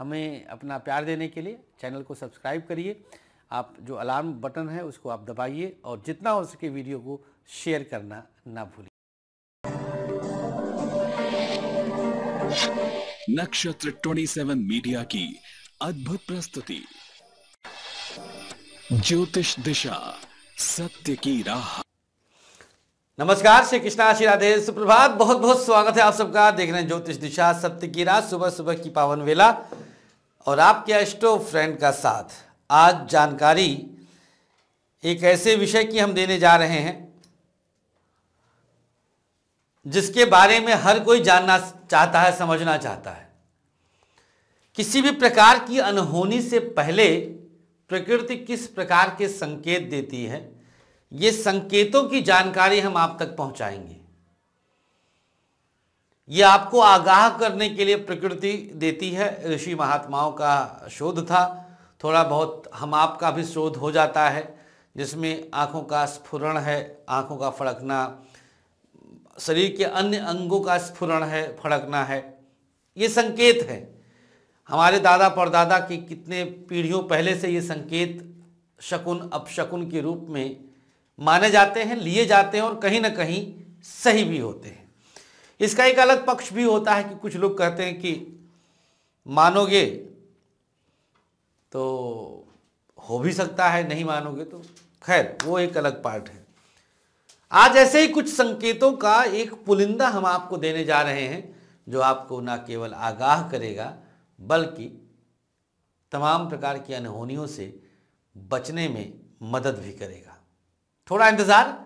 हमें अपना प्यार देने के लिए चैनल को सब्सक्राइब करिए आप जो अलार्म बटन है उसको आप दबाइए और जितना हो सके वीडियो को शेयर करना ना भूलिए नक्षत्र 27 मीडिया की अद्भुत प्रस्तुति ज्योतिष दिशा सत्य की राह नमस्कार श्री कृष्णा श्री राधे सुप्रभात बहुत बहुत स्वागत है आप सबका देख रहे हैं ज्योतिष दिशा सत्य की राह सुबह सुबह की पावन वेला और आपके एस्टो फ्रेंड का साथ आज जानकारी एक ऐसे विषय की हम देने जा रहे हैं जिसके बारे में हर कोई जानना चाहता है समझना चाहता है किसी भी प्रकार की अनहोनी से पहले प्रकृति किस प्रकार के संकेत देती है ये संकेतों की जानकारी हम आप तक पहुंचाएंगे ये आपको आगाह करने के लिए प्रकृति देती है ऋषि महात्माओं का शोध था थोड़ा बहुत हम आपका भी शोध हो जाता है जिसमें आँखों का स्फुरण है आँखों का फड़कना शरीर के अन्य अंगों का स्फुरण है फड़कना है ये संकेत है हमारे दादा परदादा की कितने पीढ़ियों पहले से ये संकेत शकुन अपशकुन के रूप में माने जाते हैं लिए जाते हैं और कहीं ना कहीं सही भी होते हैं इसका एक अलग पक्ष भी होता है कि कुछ लोग कहते हैं कि मानोगे तो हो भी सकता है नहीं मानोगे तो खैर वो एक अलग पार्ट है आज ऐसे ही कुछ संकेतों का एक पुलिंदा हम आपको देने जा रहे हैं जो आपको ना केवल आगाह करेगा बल्कि तमाम प्रकार की अनहोनियों से बचने में मदद भी करेगा थोड़ा इंतज़ार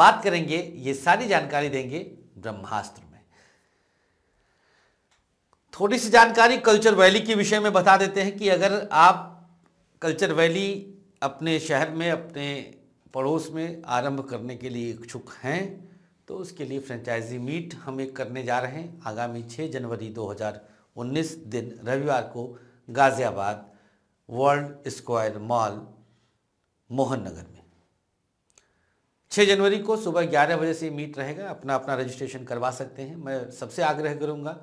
बात करेंगे ये सारी जानकारी देंगे ब्रह्मास्त्र में थोड़ी सी जानकारी कल्चर वैली के विषय में बता देते हैं कि अगर आप कल्चर वैली अपने शहर में अपने पड़ोस में आरंभ करने के लिए इच्छुक हैं तो उसके लिए फ्रेंचाइजी मीट हम एक करने जा रहे हैं आगामी 6 जनवरी 2019 दिन रविवार को Ghaziabad world square mall Mohan Nagar में छः जनवरी को सुबह ग्यारह बजे से मीट रहेगा अपना अपना रजिस्ट्रेशन करवा सकते हैं मैं सबसे आग्रह करूँगा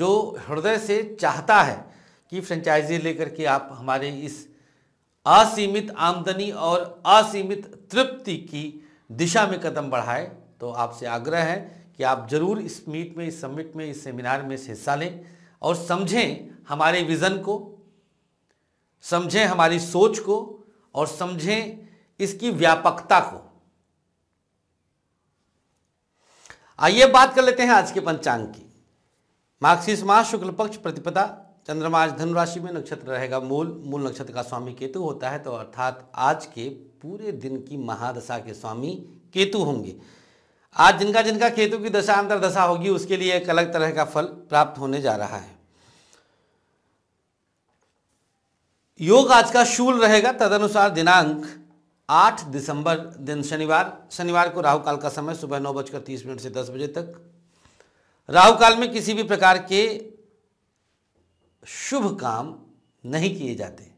जो हृदय से चाहता है कि फ्रेंचाइजी लेकर के आप हमारे इस असीमित आमदनी और असीमित तृप्ति की दिशा में कदम बढ़ाए तो आपसे आग्रह है कि आप जरूर इस मीट में इस समिट में इस सेमिनार में हिस्सा लें और समझें हमारे विज़न को समझें हमारी सोच को और समझें इसकी व्यापकता को आइए बात कर लेते हैं आज के पंचांग की मार्क्सिस माह शुक्ल पक्ष प्रतिपदा चंद्रमा आज धनु राशि में नक्षत्र रहेगा मूल मूल नक्षत्र का स्वामी केतु होता है तो अर्थात आज के पूरे दिन की महादशा के स्वामी केतु होंगे आज जिनका जिनका केतु की दशा अंतर दशा होगी उसके लिए एक अलग तरह का फल प्राप्त होने जा रहा है योग आज का शूल रहेगा तदनुसार दिनांक आठ दिसंबर दिन शनिवार शनिवार को राहु काल का समय सुबह नौ बजकर तीस मिनट से दस बजे तक राहु काल में किसी भी प्रकार के शुभ काम नहीं किए जाते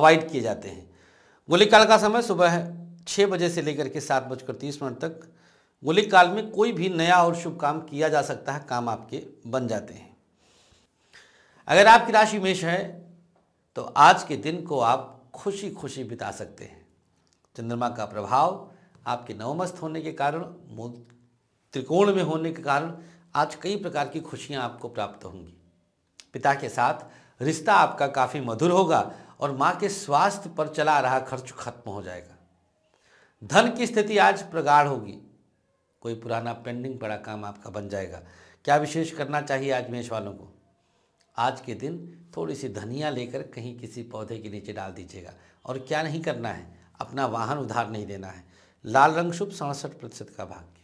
अवॉइड किए जाते हैं गोली काल का समय सुबह छः बजे से लेकर के सात बजकर तीस मिनट तक गोली काल में कोई भी नया और शुभ काम किया जा सकता है काम आपके बन जाते हैं अगर आपकी राशि मेष है तो आज के दिन को आप खुशी खुशी बिता सकते हैं चंद्रमा का प्रभाव आपके नवमस्त होने के कारण त्रिकोण में होने के कारण आज कई प्रकार की खुशियां आपको प्राप्त होंगी पिता के साथ रिश्ता आपका काफ़ी मधुर होगा और माँ के स्वास्थ्य पर चला रहा खर्च खत्म हो जाएगा धन की स्थिति आज प्रगाढ़ होगी कोई पुराना पेंडिंग पड़ा काम आपका बन जाएगा क्या विशेष करना चाहिए आज मेष वालों को आज के दिन थोड़ी सी धनिया लेकर कहीं किसी पौधे के नीचे डाल दीजिएगा और क्या नहीं करना है अपना वाहन उधार नहीं देना है लाल रंग शुभ सड़सठ प्रतिशत का भाग्य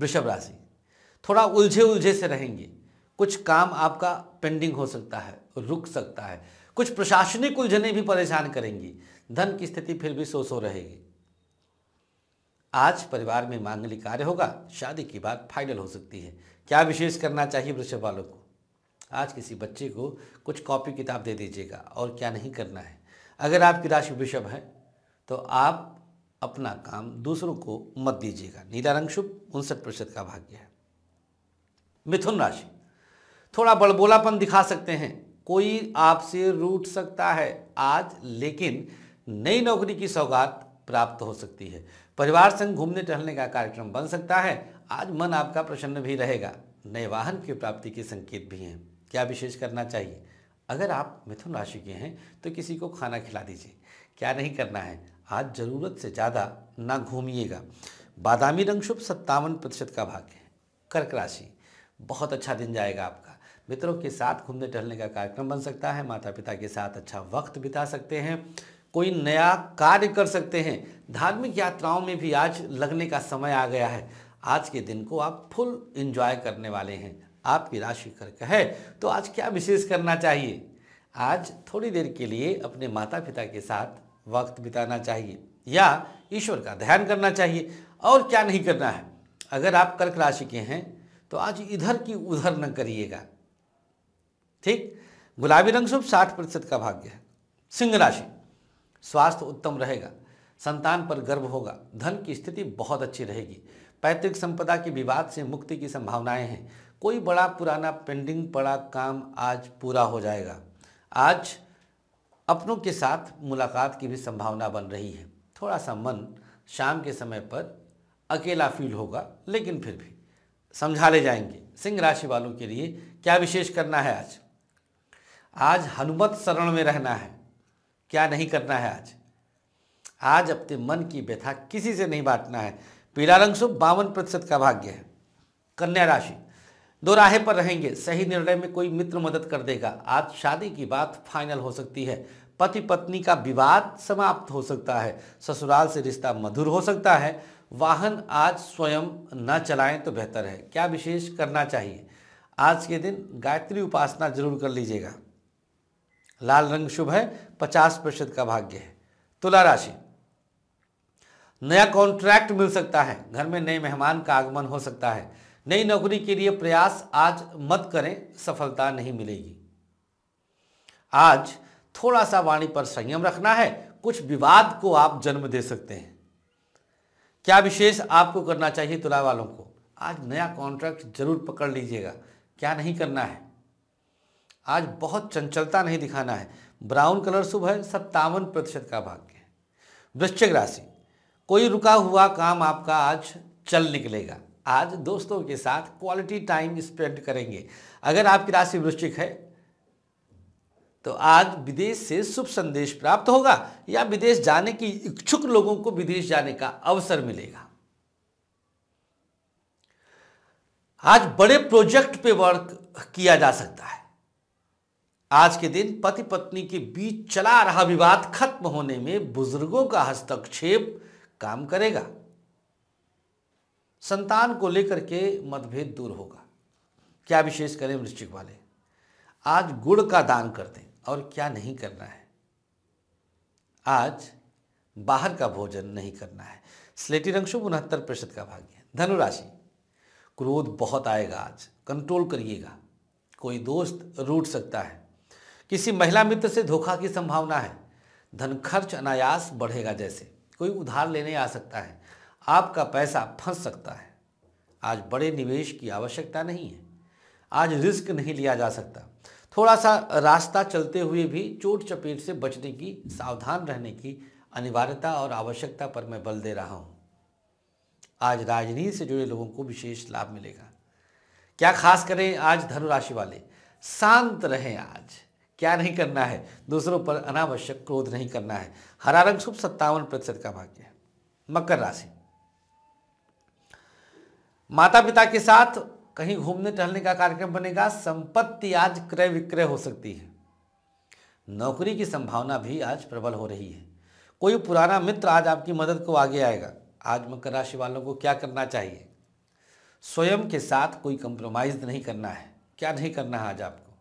वृषभ राशि थोड़ा उलझे उलझे से रहेंगे कुछ काम आपका पेंडिंग हो सकता है रुक सकता है कुछ प्रशासनिक उलझने भी परेशान करेंगी धन की स्थिति फिर भी सो सो रहेगी आज परिवार में मांगलिक कार्य होगा शादी की बात फाइनल हो सकती है क्या विशेष करना चाहिए वृषभ वालों को आज किसी बच्चे को कुछ कॉपी किताब दे दीजिएगा और क्या नहीं करना है अगर आपकी राशि वृषभ है तो आप अपना काम दूसरों को मत दीजिएगा नीला रंग शुभ उनसठ प्रतिशत का भाग्य है मिथुन राशि थोड़ा बड़बोलापन दिखा सकते हैं कोई आपसे रूठ सकता है आज लेकिन नई नौकरी की सौगात प्राप्त हो सकती है परिवार संग घूमने टहलने का कार्यक्रम बन सकता है आज मन आपका प्रसन्न भी रहेगा नए वाहन की प्राप्ति के संकेत भी हैं क्या विशेष करना चाहिए अगर आप मिथुन राशि के हैं तो किसी को खाना खिला दीजिए क्या नहीं करना है आज ज़रूरत से ज़्यादा ना घूमिएगा बादामी रंग शुभ सत्तावन प्रतिशत का भाग है कर्क राशि बहुत अच्छा दिन जाएगा आपका मित्रों के साथ घूमने टहलने का कार्यक्रम बन सकता है माता पिता के साथ अच्छा वक्त बिता सकते हैं कोई नया कार्य कर सकते हैं धार्मिक यात्राओं में भी आज लगने का समय आ गया है आज के दिन को आप फुल इंजॉय करने वाले हैं आपकी राशि कर्क है तो आज क्या विशेष करना चाहिए आज थोड़ी देर के लिए अपने माता पिता के साथ वक्त बिताना चाहिए या ईश्वर का ध्यान करना चाहिए और क्या नहीं करना है अगर आप कर्क राशि के हैं तो आज इधर की उधर न करिएगा ठीक गुलाबी रंग शुभ साठ प्रतिशत का भाग्य है सिंह राशि स्वास्थ्य उत्तम रहेगा संतान पर गर्व होगा धन की स्थिति बहुत अच्छी रहेगी पैतृक संपदा के विवाद से मुक्ति की संभावनाएं हैं कोई बड़ा पुराना पेंडिंग पड़ा काम आज पूरा हो जाएगा आज अपनों के साथ मुलाकात की भी संभावना बन रही है थोड़ा सा मन शाम के समय पर अकेला फील होगा लेकिन फिर भी समझा ले जाएंगे सिंह राशि वालों के लिए क्या विशेष करना है आज आज हनुमत शरण में रहना है क्या नहीं करना है आज आज अपने मन की व्यथा किसी से नहीं बांटना है पीला रंग सो बावन प्रतिशत का भाग्य है कन्या राशि दो राहे पर रहेंगे सही निर्णय में कोई मित्र मदद कर देगा आज शादी की बात फाइनल हो सकती है पति पत्नी का विवाद समाप्त हो सकता है ससुराल से रिश्ता मधुर हो सकता है वाहन आज स्वयं न चलाएं तो बेहतर है क्या विशेष करना चाहिए आज के दिन गायत्री उपासना जरूर कर लीजिएगा लाल रंग शुभ है पचास प्रतिशत का भाग्य है तुला राशि नया कॉन्ट्रैक्ट मिल सकता है घर में नए मेहमान का आगमन हो सकता है नई नौकरी के लिए प्रयास आज मत करें सफलता नहीं मिलेगी आज थोड़ा सा वाणी पर संयम रखना है कुछ विवाद को आप जन्म दे सकते हैं क्या विशेष आपको करना चाहिए तुला वालों को आज नया कॉन्ट्रैक्ट जरूर पकड़ लीजिएगा क्या नहीं करना है आज बहुत चंचलता नहीं दिखाना है ब्राउन कलर शुभ है सत्तावन प्रतिशत का भाग्य है वृश्चिक राशि कोई रुका हुआ काम आपका आज चल निकलेगा आज दोस्तों के साथ क्वालिटी टाइम स्पेंड करेंगे अगर आपकी राशि वृश्चिक है तो आज विदेश से शुभ संदेश प्राप्त होगा या विदेश जाने की इच्छुक लोगों को विदेश जाने का अवसर मिलेगा आज बड़े प्रोजेक्ट पे वर्क किया जा सकता है आज के दिन पति पत्नी के बीच चला रहा विवाद खत्म होने में बुजुर्गों का हस्तक्षेप काम करेगा संतान को लेकर के मतभेद दूर होगा क्या विशेष करें वृश्चिक वाले आज गुड़ का दान कर दें और क्या नहीं करना है आज बाहर का भोजन नहीं करना है स्लेटी रंग शुभ उनहत्तर प्रतिशत का भाग्य है धनुराशि क्रोध बहुत आएगा आज कंट्रोल करिएगा कोई दोस्त रूट सकता है किसी महिला मित्र से धोखा की संभावना है धन खर्च अनायास बढ़ेगा जैसे कोई उधार लेने आ सकता है आपका पैसा फंस सकता है आज बड़े निवेश की आवश्यकता नहीं है आज रिस्क नहीं लिया जा सकता थोड़ा सा रास्ता चलते हुए भी चोट चपेट से बचने की सावधान रहने की अनिवार्यता और आवश्यकता पर मैं बल दे रहा हूँ आज राजनीति से जुड़े लोगों को विशेष लाभ मिलेगा क्या खास करें आज धनुराशि वाले शांत रहें आज क्या नहीं करना है दूसरों पर अनावश्यक क्रोध नहीं करना है हरा रंग शुभ सत्तावन प्रतिशत का भाग्य है मकर राशि माता पिता के साथ कहीं घूमने टहलने का कार्यक्रम बनेगा संपत्ति आज क्रय विक्रय हो सकती है नौकरी की संभावना भी आज प्रबल हो रही है कोई पुराना मित्र आज आपकी मदद को आगे आएगा आज मकर राशि वालों को क्या करना चाहिए स्वयं के साथ कोई कंप्रोमाइज नहीं करना है क्या नहीं करना है आज आपको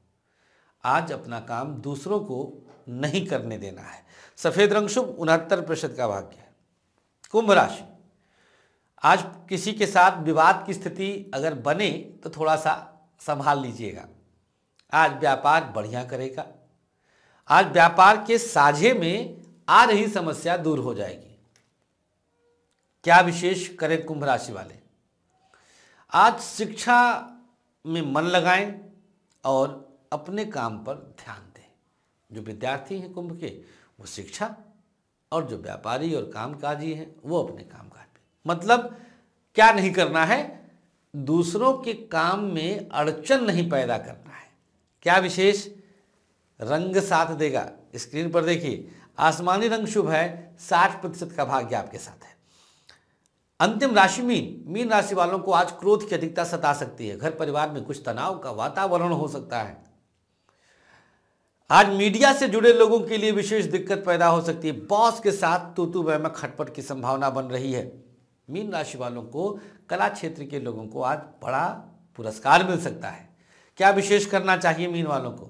आज अपना काम दूसरों को नहीं करने देना है सफ़ेद रंग शुभ उनहत्तर प्रतिशत का भाग्य है कुंभ राशि आज किसी के साथ विवाद की स्थिति अगर बने तो थोड़ा सा संभाल लीजिएगा आज व्यापार बढ़िया करेगा आज व्यापार के साझे में आ रही समस्या दूर हो जाएगी क्या विशेष करें कुंभ राशि वाले आज शिक्षा में मन लगाएं और अपने काम पर ध्यान दें जो विद्यार्थी हैं कुंभ के वो शिक्षा और जो व्यापारी और कामकाजी हैं वो अपने काम मतलब क्या नहीं करना है दूसरों के काम में अड़चन नहीं पैदा करना है क्या विशेष रंग साथ देगा स्क्रीन पर देखिए आसमानी रंग शुभ है साठ प्रतिशत का भाग्य आपके साथ है अंतिम राशि मीन मीन राशि वालों को आज क्रोध की अधिकता सता सकती है घर परिवार में कुछ तनाव का वातावरण हो सकता है आज मीडिया से जुड़े लोगों के लिए विशेष दिक्कत पैदा हो सकती है बॉस के साथ तूतू में खटपट की संभावना बन रही है मीन राशि वालों को कला क्षेत्र के लोगों को आज बड़ा पुरस्कार मिल सकता है क्या विशेष करना चाहिए मीन वालों को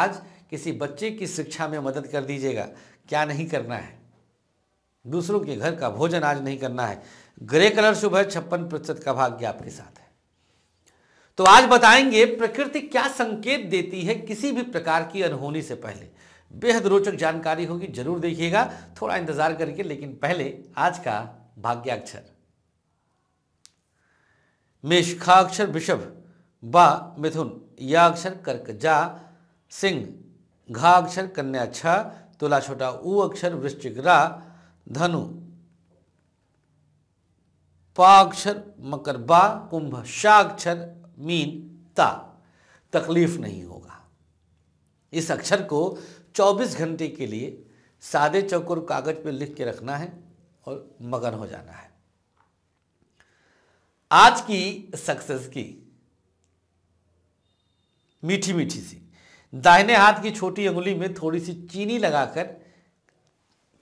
आज किसी बच्चे की शिक्षा में मदद कर दीजिएगा क्या नहीं करना है दूसरों के घर का भोजन आज नहीं करना है ग्रे कलर शुभ है छप्पन प्रतिशत का भाग्य आपके साथ है तो आज बताएंगे प्रकृति क्या संकेत देती है किसी भी प्रकार की अनहोनी से पहले बेहद रोचक जानकारी होगी जरूर देखिएगा थोड़ा इंतजार करके लेकिन पहले आज का भाग्याक्षर मेषखाक्षर वृषभ बा मिथुन याक्षर कर्क जा सिंह घाक्षर कन्या छ तुला छोटा ऊ अक्षर वृश्चिक रा धनु पाक्षर मकर बा कुंभ शाक्षर मीन ता तकलीफ नहीं होगा इस अक्षर को 24 घंटे के लिए सादे चौकोर कागज पर लिख के रखना है और मगन हो जाना है आज की सक्सेस की मीठी मीठी सी दाहिने हाथ की छोटी उंगली में थोड़ी सी चीनी लगाकर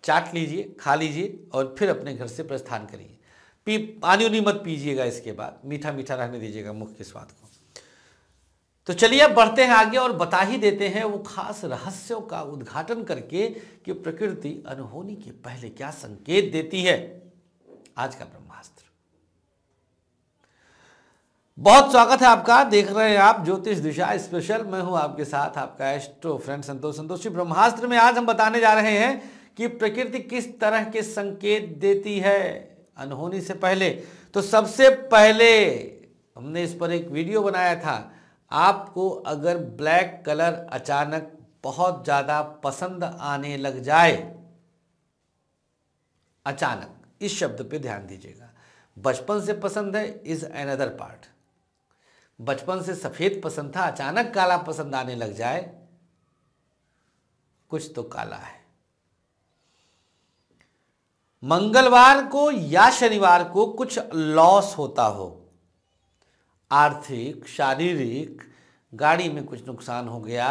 चाट लीजिए खा लीजिए और फिर अपने घर से प्रस्थान करिए पी पानी उनी मत पीजिएगा इसके बाद मीठा मीठा रहने दीजिएगा मुख के स्वाद को तो चलिए अब बढ़ते हैं आगे और बता ही देते हैं वो खास रहस्यों का उद्घाटन करके कि प्रकृति अनहोनी के पहले क्या संकेत देती है आज का ब्रह्मास्त्र बहुत स्वागत है आपका देख रहे हैं आप ज्योतिष दिशा स्पेशल मैं हूं आपके साथ आपका एस्ट्रो फ्रेंड संतोष संतोषी ब्रह्मास्त्र में आज हम बताने जा रहे हैं कि प्रकृति किस तरह के संकेत देती है अनहोनी से पहले तो सबसे पहले हमने इस पर एक वीडियो बनाया था आपको अगर ब्लैक कलर अचानक बहुत ज़्यादा पसंद आने लग जाए अचानक इस शब्द पे ध्यान दीजिएगा बचपन से पसंद है इज अनदर पार्ट बचपन से सफ़ेद पसंद था अचानक काला पसंद आने लग जाए कुछ तो काला है मंगलवार को या शनिवार को कुछ लॉस होता हो आर्थिक शारीरिक गाड़ी में कुछ नुकसान हो गया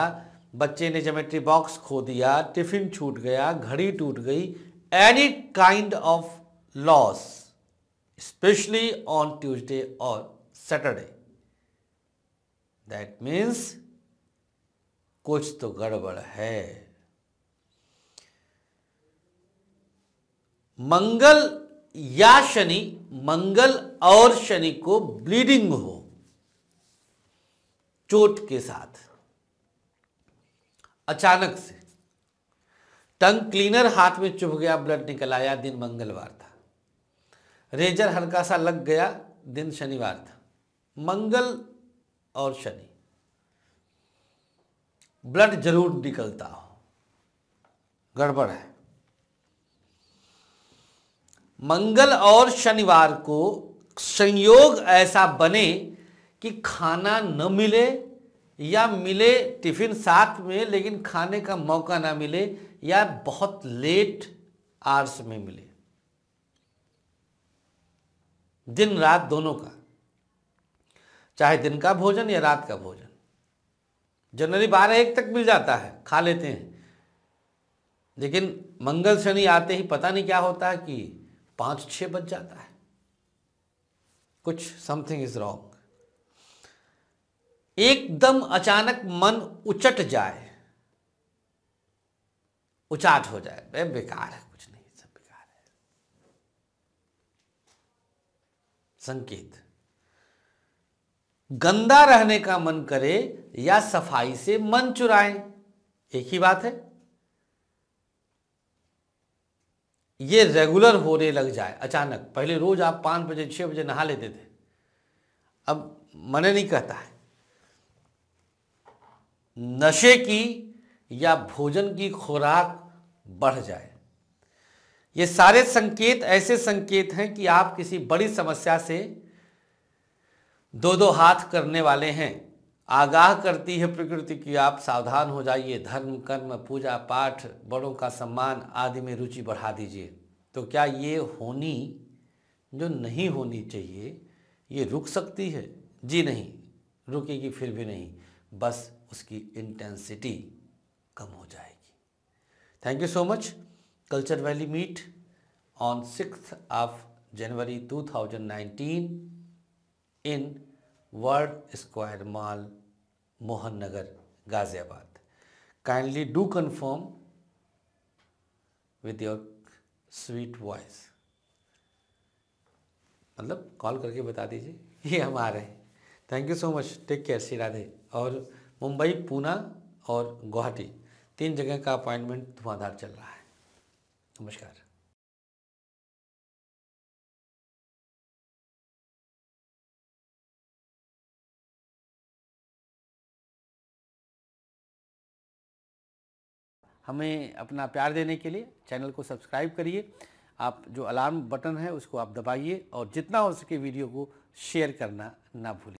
बच्चे ने जोमेट्री बॉक्स खो दिया टिफिन छूट गया घड़ी टूट गई any kind of loss specially on Tuesday और सैटरडे दैट मीन्स कुछ तो गड़बड़ है मंगल या शनि मंगल और शनि को ब्लीडिंग हो चोट के साथ अचानक से टंग क्लीनर हाथ में चुभ गया ब्लड निकल आया दिन मंगलवार था रेजर हल्का सा लग गया दिन शनिवार था मंगल और शनि ब्लड जरूर निकलता हो गड़बड़ है मंगल और शनिवार को संयोग ऐसा बने कि खाना न मिले या मिले टिफ़िन साथ में लेकिन खाने का मौका ना मिले या बहुत लेट आर्स में मिले दिन रात दोनों का चाहे दिन का भोजन या रात का भोजन जनरली बारह एक तक मिल जाता है खा लेते हैं लेकिन मंगल शनि आते ही पता नहीं क्या होता है कि पांच छह बज जाता है कुछ समथिंग इज रॉन्ग एकदम अचानक मन उचट जाए उचाट हो जाए बे बेकार है कुछ नहीं सब बेकार है संकेत गंदा रहने का मन करे या सफाई से मन चुराए एक ही बात है ये रेगुलर होने लग जाए अचानक पहले रोज आप पांच बजे छह बजे नहा लेते थे अब मन नहीं कहता है नशे की या भोजन की खुराक बढ़ जाए ये सारे संकेत ऐसे संकेत हैं कि आप किसी बड़ी समस्या से दो दो हाथ करने वाले हैं आगाह करती है प्रकृति की आप सावधान हो जाइए धर्म कर्म पूजा पाठ बड़ों का सम्मान आदि में रुचि बढ़ा दीजिए तो क्या ये होनी जो नहीं होनी चाहिए ये रुक सकती है जी नहीं रुकेगी फिर भी नहीं बस उसकी इंटेंसिटी कम हो जाएगी thank you so much culture valley meet on six of January 2019 in World square mall Mohan Nagar Ghaziabad kindly do confirm with your sweet voice मतलब कॉल करके बता दीजिए ये हम आ रहे हैं thank you so much take care Shri Radhe और मुंबई पूना और गुवाहाटी तीन जगह का अपॉइंटमेंट धुआंधार चल रहा है नमस्कार हमें अपना प्यार देने के लिए चैनल को सब्सक्राइब करिए आप जो अलार्म बटन है उसको आप दबाइए और जितना हो सके वीडियो को शेयर करना ना भूलें